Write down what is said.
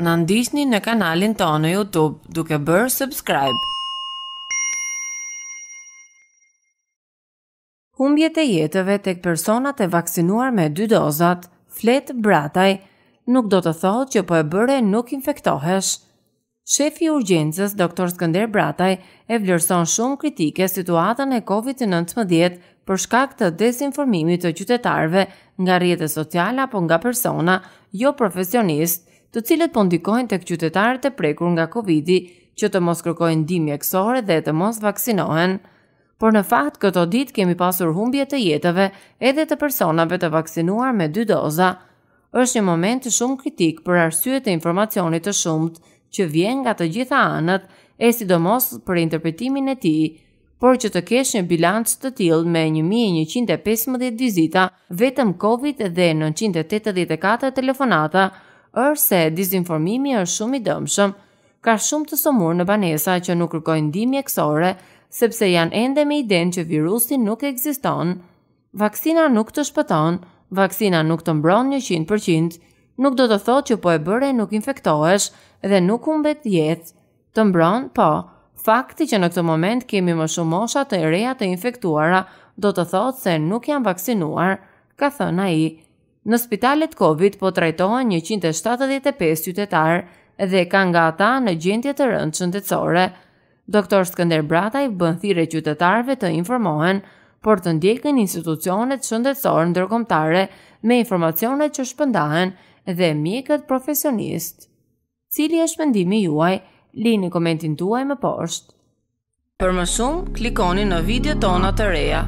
Në ndisni në kanalin të në Youtube duke bërë subscribe. Humbjet e jetëve tek personat e vaksinuar me dy dozat, flet brataj, nuk do të thotë që po e bëre nuk infektohesh. Shefi urgjensës, doktor Skënder Brataj, e vlerëson shumë kritike situatën e COVID-19 për shkak të desinformimit të qytetarve nga rjetës sociala apo nga persona jo profesionistë të cilët po ndikojnë tek qytetarët e prekur nga Covidi që të mos kërkojnë ndihmë mjekësore dhe të mos vaksinohen. Por në fakt këto ditë kemi pasur humbje të jetëve edhe të personave të vaksinuar me dy doza. Është një moment shumë kritik për arsye të informacionit të shumtë që vjen nga të gjitha anët e sidomos për interpretimin e tij, por që të kesh një bilanc të tillë me 1115 vizita vetëm Covid dhe 984 telefonata është se është shumë i dëmshëm. Ka shumë të somur në banesa që nuk kërkojnë ndihmë mjekësore, sepse janë ende me idenë që virusi nuk ekziston. Vaksina nuk të shpëton, vaksina nuk të mbron 100%, nuk do të thotë që po e bëre nuk infektohesh dhe nuk humbet jetë. Të mbron, po, fakti që në këtë moment kemi më shumë mosha të reja të infektuara do të thotë se nuk janë vaksinuar, ka thënë ai. i në spitalet COVID po trajtohen 175 qytetarë dhe ka nga ata në gjendje të rëndë shëndetësore. Doktor Skënder Brataj bën thirrje qytetarëve të informohen por të ndjekën institucionet shëndetësore ndërkombëtare me informacionet që shpëndahen dhe mjekët profesionist. Cili është mendimi juaj? Lini komentin tuaj më poshtë. Për më shumë, klikoni në video tona të reja.